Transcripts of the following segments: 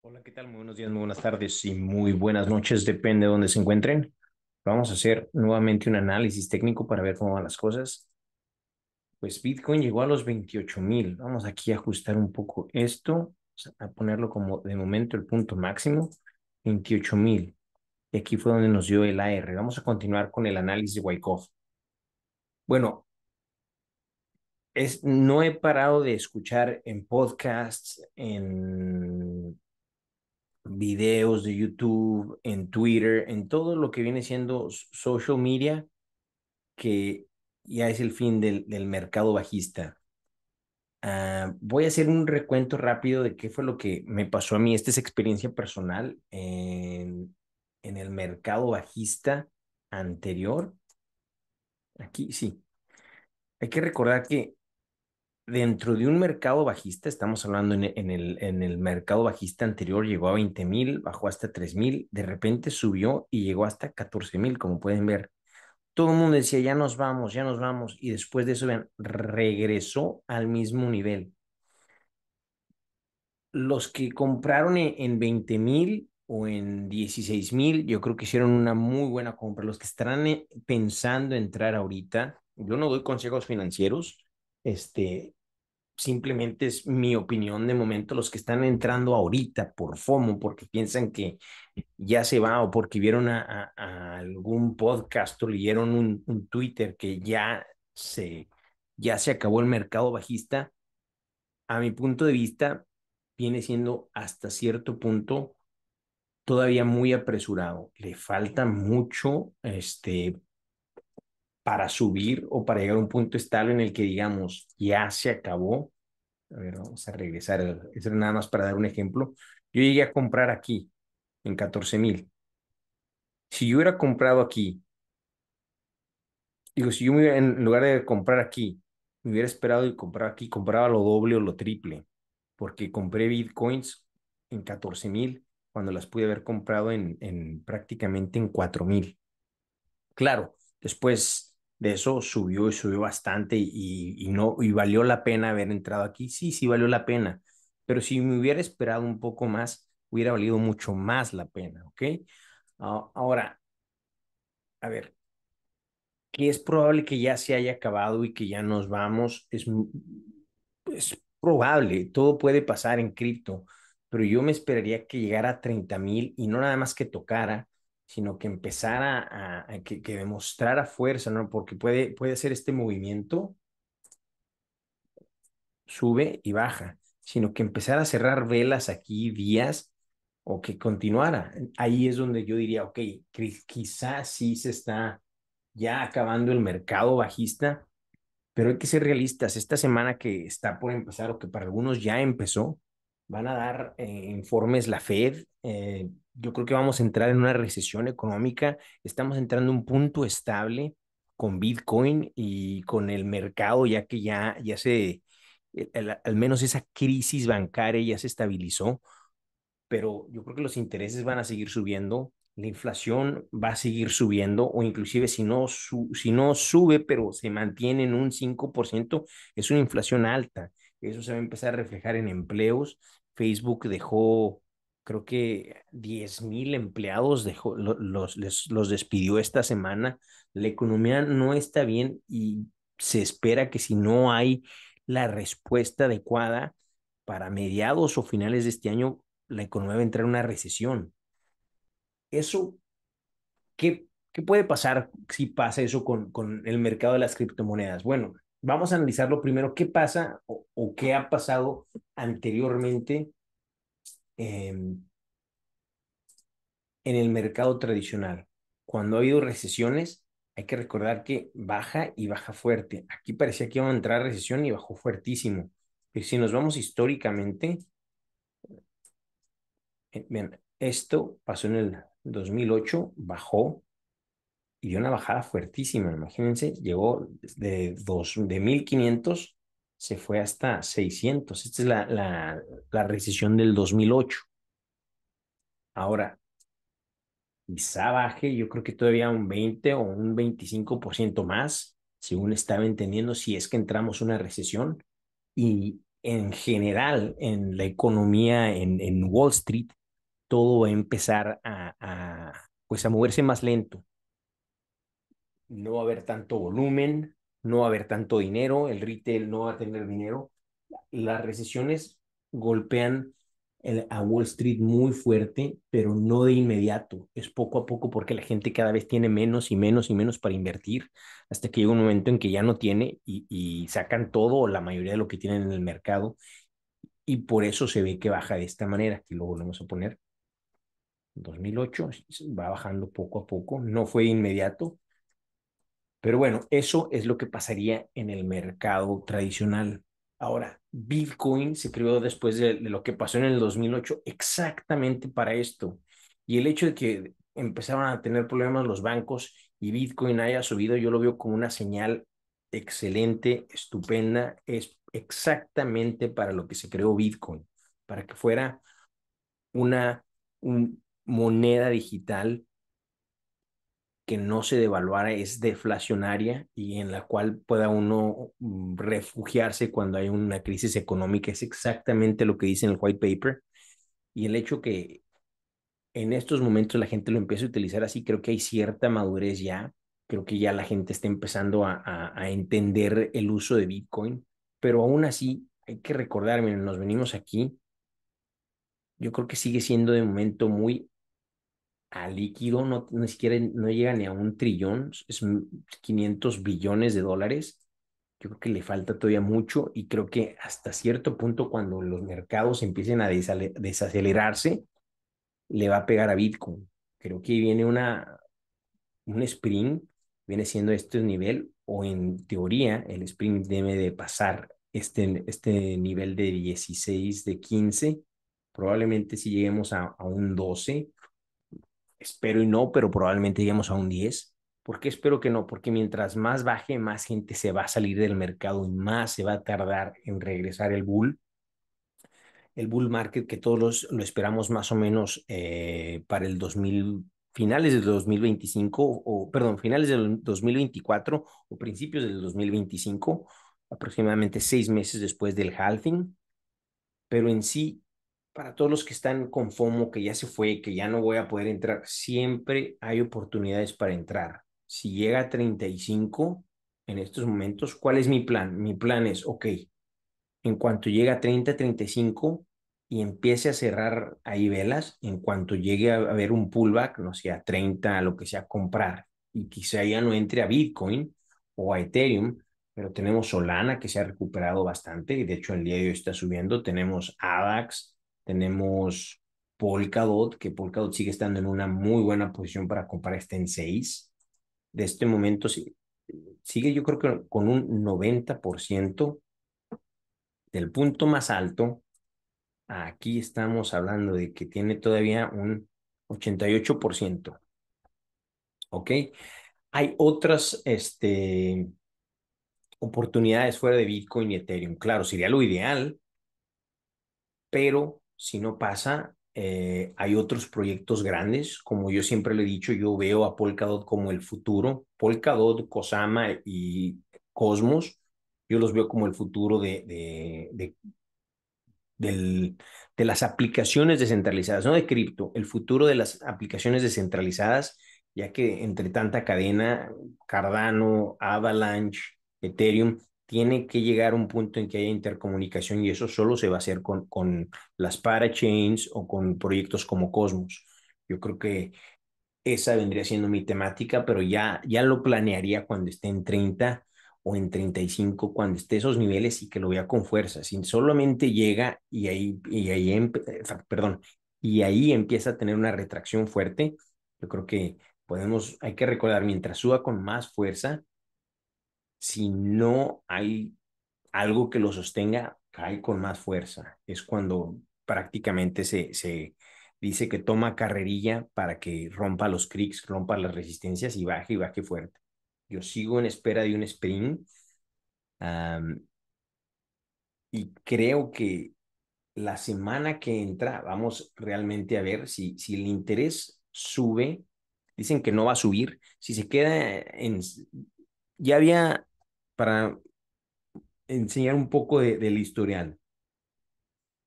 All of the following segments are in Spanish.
Hola, ¿qué tal? Muy buenos días, muy buenas tardes y muy buenas noches, depende de dónde se encuentren. Vamos a hacer nuevamente un análisis técnico para ver cómo van las cosas. Pues Bitcoin llegó a los 28 mil. Vamos aquí a ajustar un poco esto, a ponerlo como de momento el punto máximo, 28 mil. Y aquí fue donde nos dio el AR. Vamos a continuar con el análisis de Wyckoff. Bueno, es, no he parado de escuchar en podcasts, en videos de YouTube, en Twitter, en todo lo que viene siendo social media, que ya es el fin del, mercado bajista. Ah, voy a hacer un recuento rápido de qué fue lo que me pasó a mí. Esta es experiencia personal en, en el mercado bajista anterior. Aquí sí. Hay que recordar que dentro de un mercado bajista, estamos hablando en, el, en el, mercado bajista anterior, llegó a 20 mil, bajó hasta 3 mil, de repente subió y llegó hasta 14 mil, como pueden ver. Todo el mundo decía, ya nos vamos, ya nos vamos, y después de eso, vean, regresó al mismo nivel. Los que compraron e, en, en 20 mil o en 16 mil, yo creo que hicieron una muy buena compra. Los que estarán eh, pensando entrar ahorita, yo no doy consejos financieros, este, simplemente es mi opinión de momento, los que están entrando ahorita por FOMO, porque piensan que ya se va o porque vieron a, algún podcast o leyeron un, un, Twitter que ya se, ya se acabó el mercado bajista, a mi punto de vista viene siendo hasta cierto punto todavía muy apresurado. Le falta mucho este, para subir o para llegar a un punto estable en el que digamos, ya se acabó. A ver, vamos a regresar. Eso era nada más para dar un ejemplo. Yo llegué a comprar aquí en 14 mil. Si yo hubiera comprado aquí, digo, si yo hubiera, en lugar de comprar aquí, me hubiera esperado y comprar aquí, compraba lo doble o lo triple, porque compré bitcoins en 14 mil cuando las pude haber comprado en, en prácticamente en 4 mil. Claro, después de eso subió y subió bastante y, no, y valió la pena haber entrado aquí. Sí, sí valió la pena, pero si me hubiera esperado un poco más, hubiera valido mucho más la pena, ¿ok? Ah, ahora, a ver, que es probable que ya se haya acabado y que ya nos vamos, es, es probable, todo puede pasar en cripto, pero yo me esperaría que llegara a 30 mil y no nada más que tocara, sino que empezara a, a que, que, demostrara fuerza, ¿no? Porque puede, puede hacer este movimiento, sube y baja, sino que empezara a cerrar velas aquí, días, o que continuara. Ahí es donde yo diría, ok, quizás sí se está ya acabando el mercado bajista, pero hay que ser realistas. Esta semana que está por empezar, o que para algunos ya empezó, van a dar eh, informes la Fed, eh, yo creo que vamos a entrar en una recesión económica, estamos entrando en un punto estable con Bitcoin y con el mercado, ya que ya, ya se, e, al menos esa crisis bancaria ya se estabilizó, pero yo creo que los intereses van a seguir subiendo, la inflación va a seguir subiendo o inclusive si no, si no sube, pero se mantiene en un 5%, es una inflación alta. Eso se va a empezar a reflejar en empleos. Facebook dejó creo que 10 mil empleados dejó, los, les los despidió esta semana. La economía no está bien y se espera que si no hay la respuesta adecuada para mediados o finales de este año, la economía va a entrar en una recesión. Eso, ¿qué, qué puede pasar si pasa eso con, con el mercado de las criptomonedas? Bueno, vamos a analizarlo primero, qué pasa o, o qué ha pasado anteriormente Em, en el mercado tradicional. Cuando ha habido recesiones, hay que recordar que baja y baja fuerte. Aquí parecía que iba a entrar recesión y bajó fuertísimo. Y si nos vamos históricamente, eh, bien, esto pasó en el 2008, bajó y dio una bajada fuertísima. Imagínense, llegó de, de 1500 se fue hasta 600. Esta es la, recesión del 2008. Ahora, quizá baje, yo creo que todavía un 20 o un 25% más, según estaba entendiendo, si es que entramos una recesión. Y en general, en la economía, en, en Wall Street, todo va a empezar a, pues a moverse más lento. No va a haber tanto volumen, no va a haber tanto dinero, el retail no va a tener dinero. Las recesiones golpean a Wall Street muy fuerte, pero no de inmediato, es poco a poco porque la gente cada vez tiene menos y menos y menos para invertir, hasta que llega un momento en que ya no tiene y, y sacan todo o la mayoría de lo que tienen en el mercado y por eso se ve que baja de esta manera, aquí lo volvemos a poner. 2008 va bajando poco a poco, no fue inmediato, pero bueno, eso es lo que pasaría en el mercado tradicional. Ahora, Bitcoin se creó después de, lo que pasó en el 2008 exactamente para esto. Y el hecho de que empezaban a tener problemas los bancos y Bitcoin haya subido, yo lo veo como una señal excelente, estupenda. Es exactamente para lo que se creó Bitcoin, para que fuera una moneda digital que no se devaluara es deflacionaria y en la cual pueda uno mm, refugiarse cuando hay una crisis económica. Es exactamente lo que dice en el white paper. Y el hecho que en estos momentos la gente lo empieza a utilizar así, creo que hay cierta madurez ya. Creo que ya la gente está empezando a, a, a entender el uso de Bitcoin. Pero aún así, hay que recordar, miren, nos venimos aquí. Yo creo que sigue siendo de momento muy a líquido, no, ni siquiera no llega ni a un trillón, es 500 billones de dólares. Yo creo que le falta todavía mucho y creo que hasta cierto punto cuando los mercados empiecen a desacelerarse, le va a pegar a Bitcoin. Creo que viene una, un spring. viene siendo este nivel o en teoría el spring debe de pasar este, este nivel de 16, de 15, probablemente si lleguemos a, a un 12 espero y no, pero probablemente lleguemos a un 10. ¿Por qué espero que no? Porque mientras más baje, más gente se va a salir del mercado y más se va a tardar en regresar el bull. El bull market que todos lo esperamos más o menos eh, para el 2000, finales del 2025, o perdón, finales del 2024 o principios del 2025, aproximadamente seis meses después del halving. Pero en sí, para todos los que están con FOMO, que ya se fue, que ya no voy a poder entrar, siempre hay oportunidades para entrar. Si llega a 35 en estos momentos, ¿cuál es mi plan? Mi plan es, ok, en cuanto llegue a 30, 35 y empiece a cerrar ahí velas, en cuanto llegue a haber un pullback, no sea 30, lo que sea, comprar y quizá ya no entre a Bitcoin o a Ethereum, pero tenemos Solana que se ha recuperado bastante y de hecho el día de hoy está subiendo, tenemos ADAX, tenemos Polkadot, que Polkadot sigue estando en una muy buena posición para comprar, este en 6. De este momento sigue yo creo que con un 90% del punto más alto. Aquí estamos hablando de que tiene todavía un 88%. ¿Ok? Hay otras este, oportunidades fuera de Bitcoin y Ethereum. Claro, sería lo ideal, pero si no pasa, eh, hay otros proyectos grandes. Como yo siempre le he dicho, yo veo a Polkadot como el futuro. Polkadot, Kosama y Cosmos, yo los veo como el futuro de, de, del, de las aplicaciones descentralizadas, no de cripto, el futuro de las aplicaciones descentralizadas, ya que entre tanta cadena, Cardano, Avalanche, Ethereum, tiene que llegar a un punto en que haya intercomunicación y eso solo se va a hacer con, con las parachains o con proyectos como Cosmos. Yo creo que esa vendría siendo mi temática, pero ya, ya lo planearía cuando esté en 30 o en 35, cuando esté esos niveles y que lo vea con fuerza. Si solamente llega y ahí, y ahí, em, eh, perdón, y ahí empieza a tener una retracción fuerte, yo creo que podemos, hay que recordar, mientras suba con más fuerza, si no hay algo que lo sostenga, cae con más fuerza. Es cuando prácticamente se, se dice que toma carrerilla para que rompa los creeks, rompa las resistencias y baje y baje fuerte. Yo sigo en espera de un sprint y creo que la semana que entra vamos realmente a ver si, si el interés sube. Dicen que no va a subir. Si se queda en... Ya había para enseñar un poco de, del historial.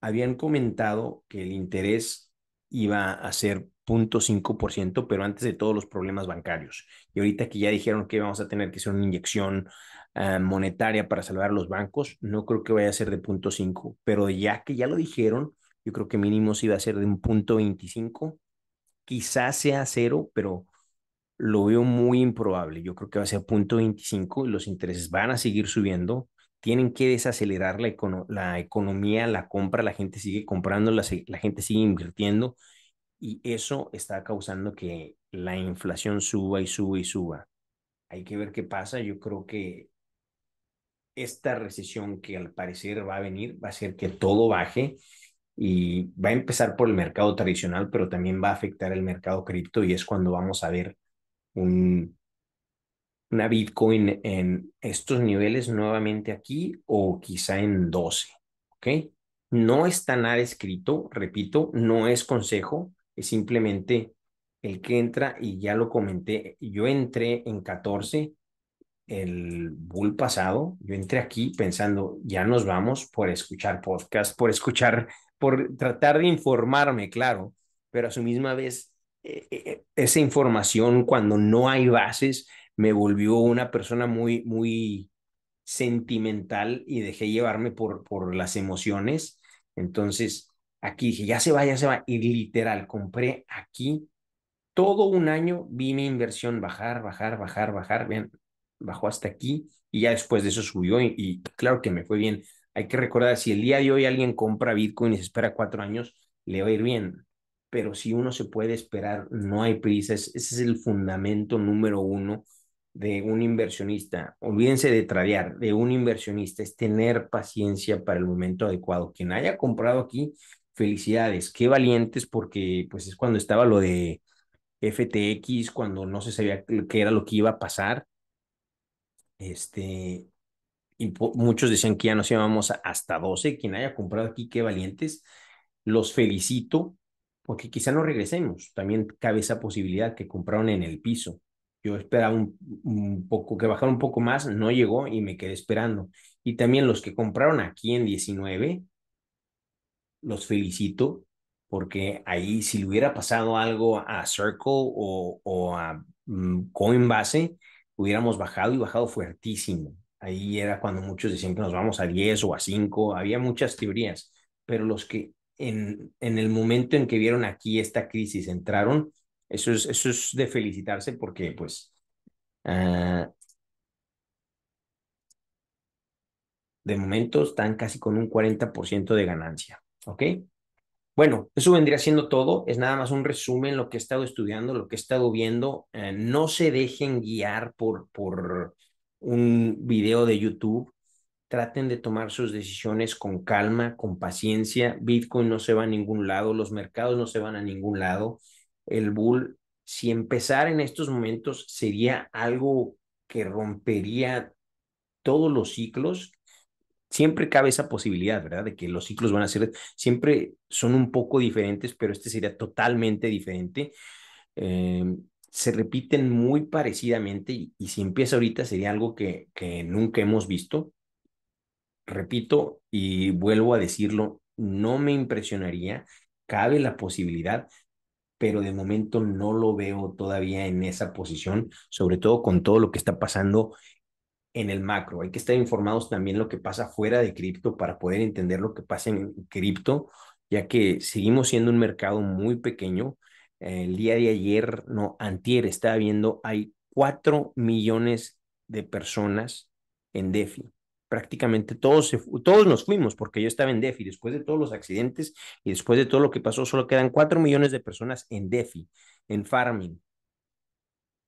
Habían comentado que el interés iba a ser 0.5%, pero antes de todos los problemas bancarios. Y ahorita que ya dijeron que vamos a tener que hacer una inyección eh, monetaria para salvar a los bancos, no creo que vaya a ser de 0.5, pero ya que ya lo dijeron, yo creo que mínimo sí a ser de un punto quizás sea cero, pero lo veo muy improbable. Yo creo que va a ser punto 25 y los intereses van a seguir subiendo. Tienen que desacelerar la, la economía, la compra, la gente sigue comprando, la, la gente sigue invirtiendo y eso está causando que la inflación suba y suba y suba. Hay que ver qué pasa. Yo creo que esta recesión que al parecer va a venir va a hacer que todo baje y va a empezar por el mercado tradicional, pero también va a afectar el mercado cripto y es cuando vamos a ver una Bitcoin en estos niveles nuevamente aquí o quizá en 12, ¿ok? No está nada escrito, repito, no es consejo, es simplemente el que entra y ya lo comenté, yo entré en 14 el bull pasado, yo entré aquí pensando, ya nos vamos por escuchar podcast, por escuchar, por tratar de informarme, claro, pero a su misma vez eh, eh, esa información cuando no hay bases me volvió una persona muy, muy sentimental y dejé llevarme por, por las emociones. Entonces, aquí dije, ya se va, ya se va. Y literal, compré aquí todo un año, vi mi inversión bajar, bajar, bajar, bajar. bien bajó hasta aquí y ya después de eso subió y, claro que me fue bien. Hay que recordar, si el día de hoy alguien compra Bitcoin y se espera cuatro años, le va a ir bien pero si uno se puede esperar, no hay prisa. Ese es el fundamento número uno de un inversionista. Olvídense de tradear, de un inversionista es tener paciencia para el momento adecuado. Quien haya comprado aquí, felicidades, qué valientes, porque pues es cuando estaba lo de FTX, cuando no se sabía qué era lo que iba a pasar. Este, y muchos decían que ya nos llevamos hasta 12. Quien haya comprado aquí, qué valientes. Los felicito porque quizá no regresemos. También cabe esa posibilidad que compraron en el piso. Yo esperaba un, poco que bajara un poco más, no llegó y me quedé esperando. Y también los que compraron aquí en 19, los felicito porque ahí si le hubiera pasado algo a Circle o, o a mm, Coinbase, hubiéramos bajado y bajado fuertísimo. Ahí era cuando muchos decían que nos vamos a 10 o a 5, había muchas teorías, pero los que en, el momento en que vieron aquí esta crisis, entraron. Eso es, eso es de felicitarse porque, pues, ah, de momento están casi con un 40% de ganancia, ¿ok? Bueno, eso vendría siendo todo. Es nada más un resumen lo que he estado estudiando, lo que he estado viendo. Eh, no se dejen guiar por, por un video de YouTube traten de tomar sus decisiones con calma, con paciencia. Bitcoin no se va a ningún lado, los mercados no se van a ningún lado. El bull, si empezar en estos momentos, sería algo que rompería todos los ciclos. Siempre cabe esa posibilidad, ¿verdad? De que los ciclos van a ser, siempre son un poco diferentes, pero este sería totalmente diferente. Eh, se repiten muy parecidamente y, si empieza ahorita sería algo que, que nunca hemos visto repito y vuelvo a decirlo, no me impresionaría, cabe la posibilidad, pero de momento no lo veo todavía en esa posición, sobre todo con todo lo que está pasando en el macro. Hay que estar informados también lo que pasa fuera de cripto para poder entender lo que pasa en cripto, ya que seguimos siendo un mercado muy pequeño. El día de ayer, no, antier, estaba viendo, hay 4 millones de personas en DeFi prácticamente todos, todos nos fuimos porque yo estaba en DEFI. Después de todos los accidentes y después de todo lo que pasó, solo quedan 4 millones de personas en DEFI, en farming.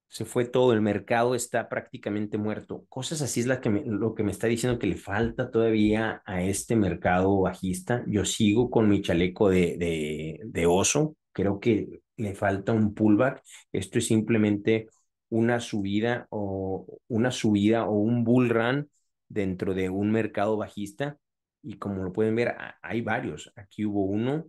Se fue todo, el mercado está prácticamente muerto. Cosas así es que lo que me está diciendo que le falta todavía a este mercado bajista. Yo sigo con mi chaleco de, de, oso. Creo que le falta un pullback. Esto es simplemente una subida o una subida o un bull run dentro de un mercado bajista y como lo pueden ver, hay varios. Aquí hubo uno,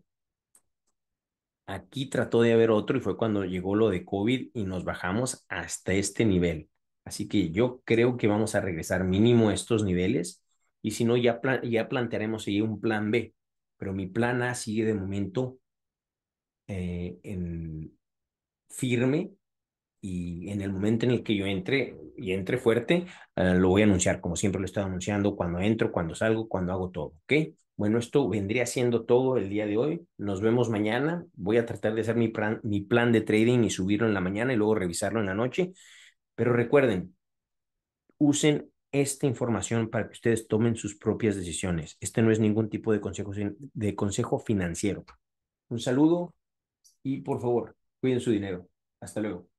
aquí trató de haber otro y fue cuando llegó lo de COVID y nos bajamos hasta este nivel. Así que yo creo que vamos a regresar mínimo a estos niveles y si no, ya, ya plantearemos seguir un plan B. Pero mi plan A sigue de momento eh, firme y en el momento en el que yo entre, y entre fuerte, eh, lo voy a anunciar como siempre lo he estado anunciando, cuando entro, cuando salgo, cuando hago todo, ¿ok? Bueno, esto vendría siendo todo el día de hoy. Nos vemos mañana. Voy a tratar de hacer mi plan, mi plan de trading y subirlo en la mañana y luego revisarlo en la noche. Pero recuerden, usen esta información para que ustedes tomen sus propias decisiones. Este no es ningún tipo de consejo, de consejo financiero. Un saludo y por favor, cuiden su dinero. Hasta luego.